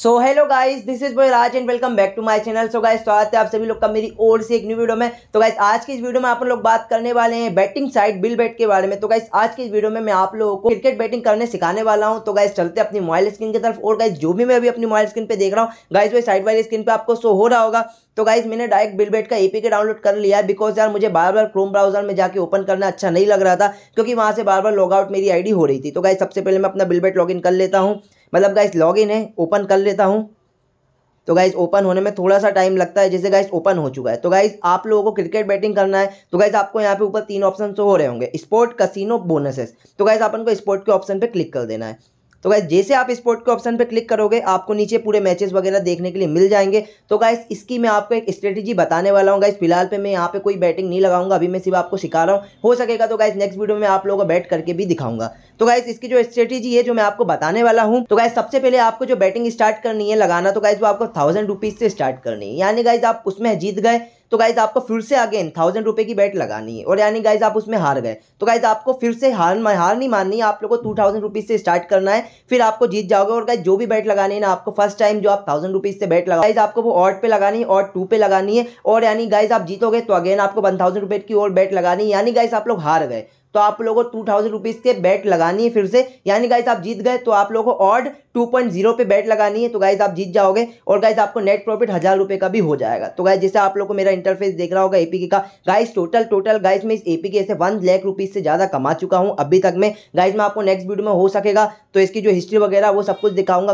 so hello guys this is Raj and welcome back to my channel so guys स्वागत है आप सभी लोग का मेरी ओर से एक न्यू वीडियो में तो गाइस आज की इस वीडियो में आप लोग बात करने वाले हैं बैटिंग साइड बिल बैट के बारे में तो गाइस आज की इस वीडियो में मैं आप लोगों को क्रिकेट बैटिंग करने सिखाने वाला हूँ तो गाइस चलते अपनी मोबाइल स्क्रीन की तरफ और गाइस जो भी मैं अभी अपनी मोबाइल स्क्रीन पर देख रहा हूँ गाइस वही साइड वाली स्क्रीन पर आपको शो हो रहा होगा तो गाइज मैंने डायरेक्ट बिल बेट का के डाउनलोड कर लिया है बिकॉज यार मुझे बार बार क्रोम ब्राउजर में जाके ओपन करना अच्छा नहीं लग रहा था क्योंकि वहाँ से बार बार लॉग आउट मेरी आईडी हो रही थी तो गाइज सबसे पहले मैं अपना बिल बेट इन कर लेता हूँ मतलब गाइस लॉगिन है ओपन कर लेता हूँ तो गाइज ओपन होने में थोड़ा सा टाइम लगता है जैसे गाइज ओपन हो चुका है तो गाइज आप लोगों को क्रिकेट बैटिंग करना है तो गाइज आपको यहाँ पे ऊपर तीन ऑप्शन तो हो रहे होंगे स्पोर्ट कसिनो बोनसेस तो गाइज अपन को स्पोर्ट के ऑप्शन पे क्लिक कर देना है तो गाइज जैसे आप स्पोर्ट के ऑप्शन पर क्लिक करोगे आपको नीचे पूरे मैचेस वगैरह देखने के लिए मिल जाएंगे तो गाइज इसकी मैं आपको एक स्ट्रेटेजी बताने वाला हूँ गाइज फिलहाल पे मैं यहाँ पे कोई बैटिंग नहीं लगाऊंगा अभी मैं सिर्फ आपको सिखा रहा हूँ हो सकेगा तो गाइज नेक्स्ट वीडियो में आप लोगों को बैट करके भी दिखाऊंगा तो गाइज इसकी जो स्ट्रेटेजी है जो मैं आपको बताने वाला हूँ तो गाइज सबसे पहले आपको जो बैटिंग स्टार्ट करनी है लगाना तो गाइज वो आपको थाउजेंड रुपीज से स्टार्ट करनी है यानी गाइज आप उसमें जीत गए तो गाइज आपको फिर से अगेन थाउजेंड रुपये की बैट लगानी है और यानी गाइज आप उसमें हार गए तो गाइज आपको फिर से हार हार नहीं माननी आप लोगों को टू थाउजेंड रुपीज़ से स्टार्ट करना है फिर आपको जीत जाओगे और गाइज जो भी बैट लगानी है ना आपको फर्स्ट टाइम जो आप थाउजेंड रुपीज़ से बैट लगाइज आपको वो ऑट पे लगानी है ऑट टू पे लगानी है और यानी गाइज आप जीतोगे तो अगेन आपको वन थाउजेंड रुपये की और बैट लगानी है यानी गाइज आप लोग हार गए तो आप लोगों को टू थाउजेंड रुपीज़ के बैट लगानी है फिर से यानी गाइज आप जीत गए तो आप लोगों को ऑड टू पॉइंट जीरो पे बैट लगानी है तो गाइज आप जीत जाओगे और गाइज आपको नेट प्रॉफिट हज़ार रुपये का भी हो जाएगा तो गाइज जैसे आप लोगों को मेरा इंटरफेस देख रहा होगा एपीके का गाइज टोटल टोटल गाइज मैं इस एपीके से वन लाख रुपीज़ से ज़्यादा कमा चुका हूँ अभी तक मैं गाइज मैं आपको नेक्स्ट वीडियो में हो सकेगा तो इसकी जो हिस्ट्री वगैरह वो सब कुछ दिखाऊंगा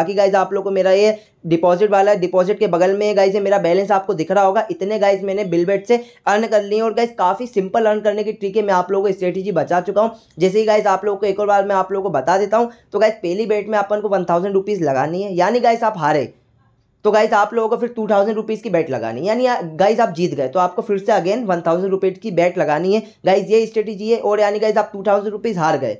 बाकी गाइज आप लोग को मेरा ये डिपॉजिट वाला है डिपॉजिट के बगल में गाइज है मेरा बैलेंस आपको दिख रहा होगा इतने गाइज मैंने बिलबेट से अर्न कर लिए और गाइज काफ़ी सिंपल अर्न करने की ट्रिक है मैं आप लोगों को स्ट्रेटेजी बचा चुका हूँ जैसे ही गाइज आप लोगों को एक और बार मैं आप लोगों को बता देता हूँ तो गाइज पहली बेट में अपन को वन थाउजेंड रुपीज़ लगानी है यानी गाइज आप हारे तो गाइज आप लोगों को फिर टू थाउजेंड रुपीज़ की बैट लगानी यानी गाइज आप जीत गए तो आपको फिर से अगेन वन थाउजेंड रुपीज़ की बैट लगानी है गाइज ये स्ट्रेटेजी है और यानी गाइज आप टू थाउजेंड रुपीज़ हार गए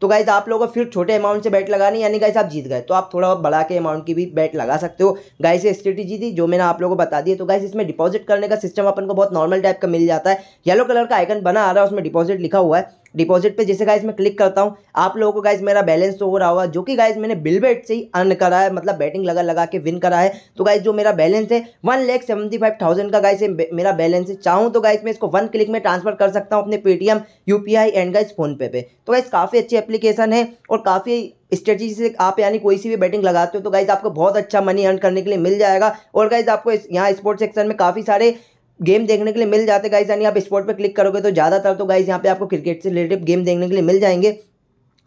तो गाइज आप लोगों को फिर छोटे अमाउंट से बैट लगानी यानी गाइस आप जीत गए तो आप थोड़ा बढ़ा के अमाउंट की भी बैट लगा सकते हो गाइस ये स्ट्रेटेजी थी जो मैंने आप लोगों को बता दी तो गाइस इसमें डिपॉजिट करने का सिस्टम अपन को बहुत नॉर्मल टाइप का मिल जाता है येलो कलर का आइकन बना आ रहा है उसमें डिपॉजिट लिखा हुआ है डिपॉजिट पे जैसे गाइज मैं क्लिक करता हूँ आप लोगों को गाइज मेरा बैलेंस तो हो रहा होगा जो कि गाइज मैंने बिल बेट से ही अर्न करा है मतलब बैटिंग लगा लगा के विन करा है तो गाइज जो मेरा बैलेंस है one lakh seventy five thousand का गाइज मेरा बैलेंस है चाहूँ तो गाइज मैं इसको वन क्लिक में ट्रांसफर कर सकता हूँ अपने पेटीएम यू एंड गाइज फोनपे पे तो गाइज काफ़ी अच्छी एप्लीकेशन है और काफ़ी स्ट्रेटेजी से आप यानी कोई सी भी बैटिंग लगाते हो तो गाइज आपको बहुत अच्छा मनी अर्न करने के लिए मिल जाएगा और गाइज आपको यहाँ स्पोर्ट्स सेक्शन में काफ़ी सारे गेम देखने के लिए मिल जाते गाइज यानी आप स्पोर्ट पे क्लिक करोगे तो ज़्यादातर तो गाइज यहाँ पे आपको क्रिकेट से रिलेटेड गेम देखने के लिए मिल जाएंगे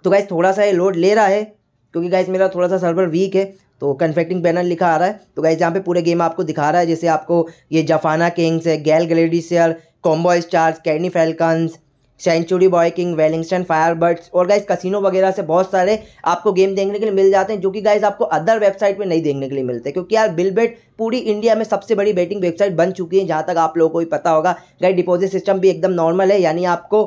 तो गाइज थोड़ा सा ये लोड ले रहा है क्योंकि गाइज मेरा थोड़ा सा सर्वर वीक है तो कन्फेक्टिंग बैनर लिखा आ रहा है तो गाइज यहाँ पे पूरे गेम आपको दिखा रहा है जैसे आपको ये जफाना किंग्स है Galle Gladiators Colombo Stars Kandy Falcons century boy king Wellington Firebirds और गाइज कसिनो वगैरह से बहुत सारे आपको गेम देखने के लिए मिल जाते हैं जो कि गाइज आपको अदर वेबसाइट पे नहीं देखने के लिए मिलते क्योंकि यार बिलबेट पूरी इंडिया में सबसे बड़ी बेटिंग वेबसाइट बन चुकी है जहाँ तक आप लोगों को भी पता होगा गाइज डिपॉजिट सिस्टम भी एकदम नॉर्मल है यानी आपको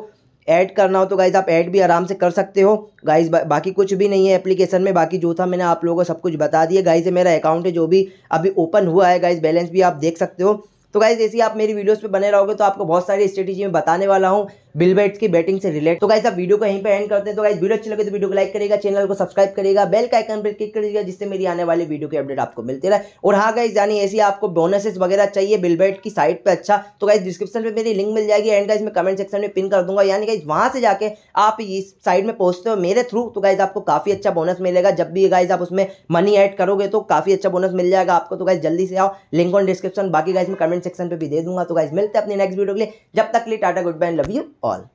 ऐड करना हो तो गाइज आप ऐड भी आराम से कर सकते हो गाइज बा, बाकी कुछ भी नहीं है एप्लीकेशन में बाकी जो था मैंने आप लोगों को सब कुछ बता दिया गाइज मेरा अकाउंट है जो भी अभी ओपन हुआ है गाइज बैलेंस भी आप देख सकते हो तो गाइज ऐसी आप मेरी वीडियोस पे बने रहोगे तो आपको बहुत सारी स्ट्रेटेजी में बताने वाला हूँ बिल बेट्स की बैटिंग से रिलेट तो गाइज आप वीडियो को यहीं पर एंड करते हैं तो गाइज वीडियो अच्छी लगे तो वीडियो को लाइक करेगा चैनल को सब्सक्राइब करेगा बेल का आइकन पर क्लिक करेगा जिससे मेरी आने वाली वीडियो की अपडेट आपको मिलती रहे और हाँ गाइज यानी ऐसी आपको बोनसेस वगैरह चाहिए बिल बेट की साइट पर अच्छा तो गाइज डिस्क्रिप्शन पर मेरी लिंक मिल जाएगी एंड गाइज मैं कमेंट सेक्शन में पिन कर दूंगा यानी गाइज वहाँ से जाकर आप इस साइड में पहुंचते हो मेरे थ्रू तो गाइज आपको काफ़ी अच्छा बोनस मिलेगा जब भी गाइज आप उसमें मनी एड करोगे तो काफ़ी अच्छा बोनस मिल जाएगा आपको तो गाइज जल्दी से आओ लिंक ऑन डिस्क्रिप्शन बाकी गाइज में कमेंट कमेंट सेक्शन पे भी दे दूंगा तो गाइज मिलते हैं अपने नेक्स्ट वीडियो के लिए जब तक ली लिए tata goodbye love you all